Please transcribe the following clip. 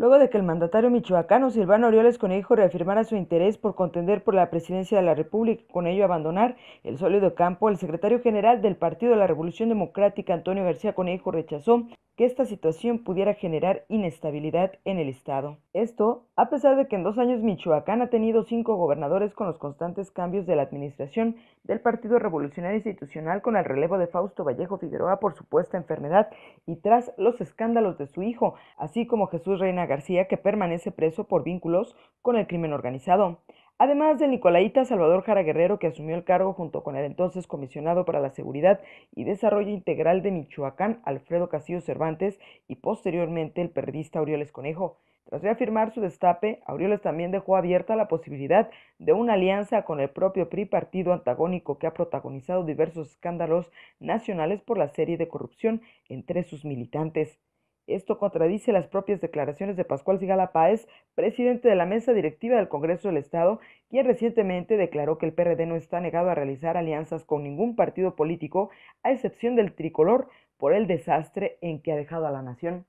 Luego de que el mandatario michoacano Silvano Orioles Conejo reafirmara su interés por contender por la presidencia de la República y con ello abandonar el sólido campo, el secretario general del Partido de la Revolución Democrática Antonio García Conejo rechazó que esta situación pudiera generar inestabilidad en el Estado. Esto, a pesar de que en dos años Michoacán ha tenido cinco gobernadores con los constantes cambios de la administración del Partido Revolucionario Institucional con el relevo de Fausto Vallejo Figueroa por supuesta enfermedad y tras los escándalos de su hijo, así como Jesús Reina García que permanece preso por vínculos con el crimen organizado. Además de Nicolaita Salvador Jara Guerrero, que asumió el cargo junto con el entonces comisionado para la Seguridad y Desarrollo Integral de Michoacán, Alfredo Castillo Cervantes, y posteriormente el periodista Aureoles Conejo. Tras reafirmar su destape, Aureoles también dejó abierta la posibilidad de una alianza con el propio PRI, partido antagónico que ha protagonizado diversos escándalos nacionales por la serie de corrupción entre sus militantes. Esto contradice las propias declaraciones de Pascual Sigala Páez, presidente de la mesa directiva del Congreso del Estado, quien recientemente declaró que el PRD no está negado a realizar alianzas con ningún partido político, a excepción del tricolor, por el desastre en que ha dejado a la nación.